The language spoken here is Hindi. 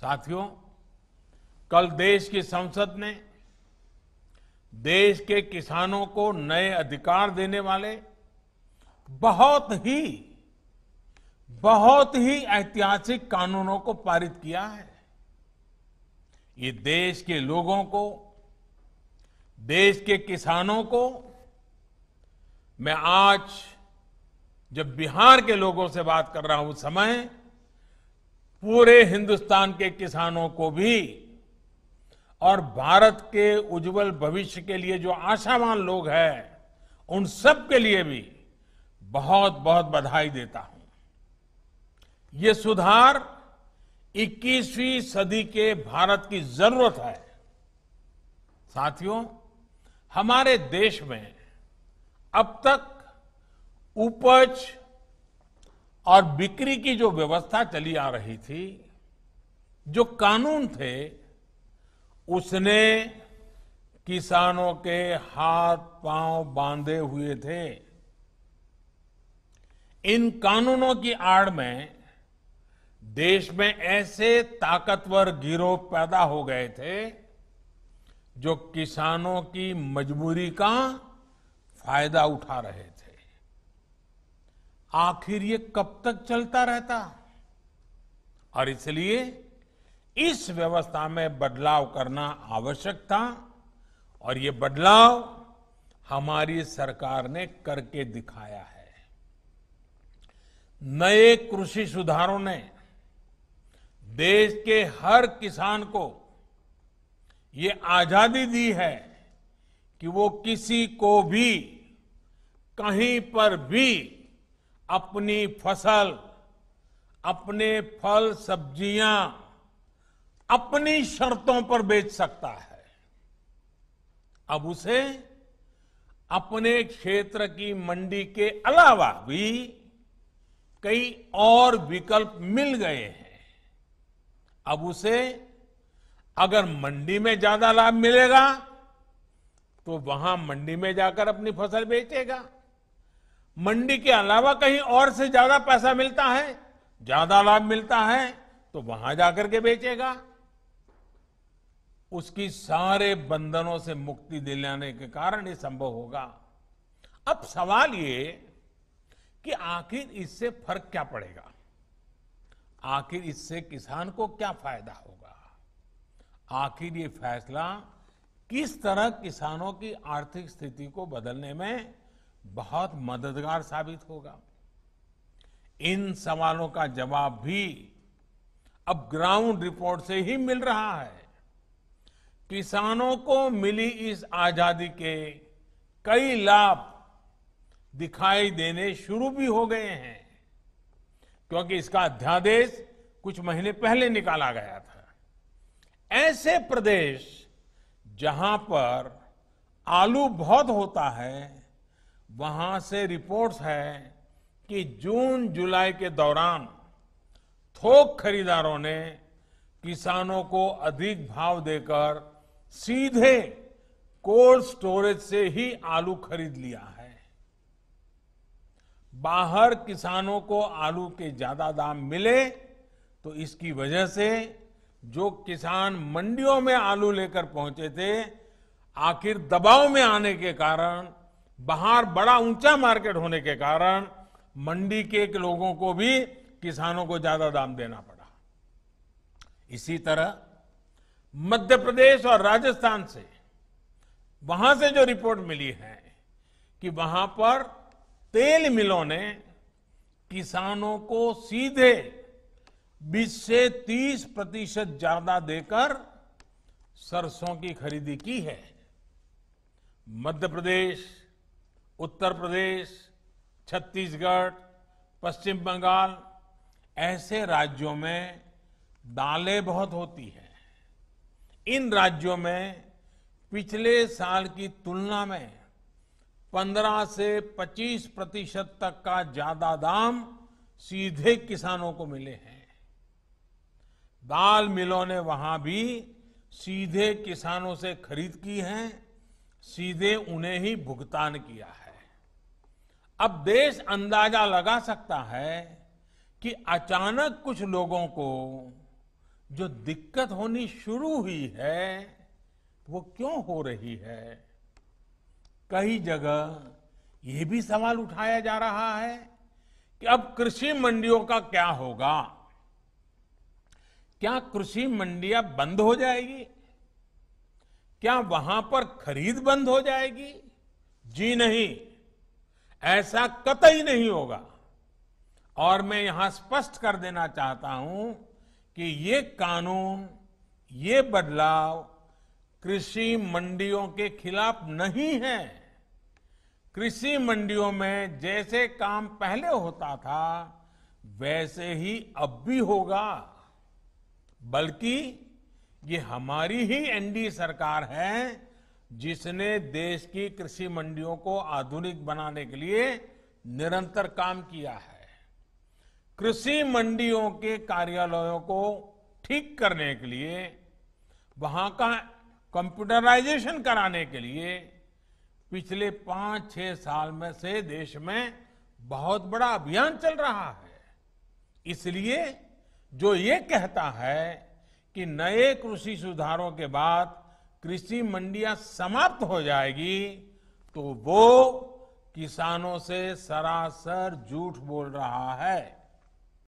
साथियों कल देश की संसद ने देश के किसानों को नए अधिकार देने वाले बहुत ही बहुत ही ऐतिहासिक कानूनों को पारित किया है ये देश के लोगों को देश के किसानों को मैं आज जब बिहार के लोगों से बात कर रहा हूं उस समय पूरे हिंदुस्तान के किसानों को भी और भारत के उज्जवल भविष्य के लिए जो आशावान लोग हैं उन सब के लिए भी बहुत बहुत बधाई देता हूं ये सुधार 21वीं सदी के भारत की जरूरत है साथियों हमारे देश में अब तक उपज और बिक्री की जो व्यवस्था चली आ रही थी जो कानून थे उसने किसानों के हाथ पांव बांधे हुए थे इन कानूनों की आड़ में देश में ऐसे ताकतवर गिरोह पैदा हो गए थे जो किसानों की मजबूरी का फायदा उठा रहे थे आखिर ये कब तक चलता रहता और इसलिए इस व्यवस्था में बदलाव करना आवश्यक था और ये बदलाव हमारी सरकार ने करके दिखाया है नए कृषि सुधारों ने देश के हर किसान को ये आजादी दी है कि वो किसी को भी कहीं पर भी अपनी फसल अपने फल सब्जियां अपनी शर्तों पर बेच सकता है अब उसे अपने क्षेत्र की मंडी के अलावा भी कई और विकल्प मिल गए हैं अब उसे अगर मंडी में ज्यादा लाभ मिलेगा तो वहां मंडी में जाकर अपनी फसल बेचेगा मंडी के अलावा कहीं और से ज्यादा पैसा मिलता है ज्यादा लाभ मिलता है तो वहां जाकर के बेचेगा उसकी सारे बंधनों से मुक्ति दिलाने के कारण ये संभव होगा अब सवाल ये कि आखिर इससे फर्क क्या पड़ेगा आखिर इससे किसान को क्या फायदा होगा आखिर ये फैसला किस तरह किसानों की आर्थिक स्थिति को बदलने में बहुत मददगार साबित होगा इन सवालों का जवाब भी अब ग्राउंड रिपोर्ट से ही मिल रहा है किसानों को मिली इस आजादी के कई लाभ दिखाई देने शुरू भी हो गए हैं क्योंकि इसका अध्यादेश कुछ महीने पहले निकाला गया था ऐसे प्रदेश जहां पर आलू बहुत होता है वहां से रिपोर्ट्स है कि जून जुलाई के दौरान थोक खरीदारों ने किसानों को अधिक भाव देकर सीधे कोल्ड स्टोरेज से ही आलू खरीद लिया है बाहर किसानों को आलू के ज्यादा दाम मिले तो इसकी वजह से जो किसान मंडियों में आलू लेकर पहुंचे थे आखिर दबाव में आने के कारण बाहर बड़ा ऊंचा मार्केट होने के कारण मंडी के लोगों को भी किसानों को ज्यादा दाम देना पड़ा इसी तरह मध्य प्रदेश और राजस्थान से वहां से जो रिपोर्ट मिली है कि वहां पर तेल मिलों ने किसानों को सीधे 20 से 30 प्रतिशत ज्यादा देकर सरसों की खरीदी की है मध्य प्रदेश उत्तर प्रदेश छत्तीसगढ़ पश्चिम बंगाल ऐसे राज्यों में दालें बहुत होती हैं इन राज्यों में पिछले साल की तुलना में 15 से 25 प्रतिशत तक का ज्यादा दाम सीधे किसानों को मिले हैं दाल मिलों ने वहां भी सीधे किसानों से खरीद की है सीधे उन्हें ही भुगतान किया है अब देश अंदाजा लगा सकता है कि अचानक कुछ लोगों को जो दिक्कत होनी शुरू हुई है वो क्यों हो रही है कई जगह ये भी सवाल उठाया जा रहा है कि अब कृषि मंडियों का क्या होगा क्या कृषि मंडियां बंद हो जाएगी क्या वहां पर खरीद बंद हो जाएगी जी नहीं ऐसा कतई नहीं होगा और मैं यहां स्पष्ट कर देना चाहता हूं कि ये कानून ये बदलाव कृषि मंडियों के खिलाफ नहीं है कृषि मंडियों में जैसे काम पहले होता था वैसे ही अब भी होगा बल्कि ये हमारी ही एनडी सरकार है जिसने देश की कृषि मंडियों को आधुनिक बनाने के लिए निरंतर काम किया है कृषि मंडियों के कार्यालयों को ठीक करने के लिए वहां का कंप्यूटराइजेशन कराने के लिए पिछले पांच छह साल में से देश में बहुत बड़ा अभियान चल रहा है इसलिए जो ये कहता है कि नए कृषि सुधारों के बाद कृषि मंडियां समाप्त हो जाएगी तो वो किसानों से सरासर झूठ बोल रहा है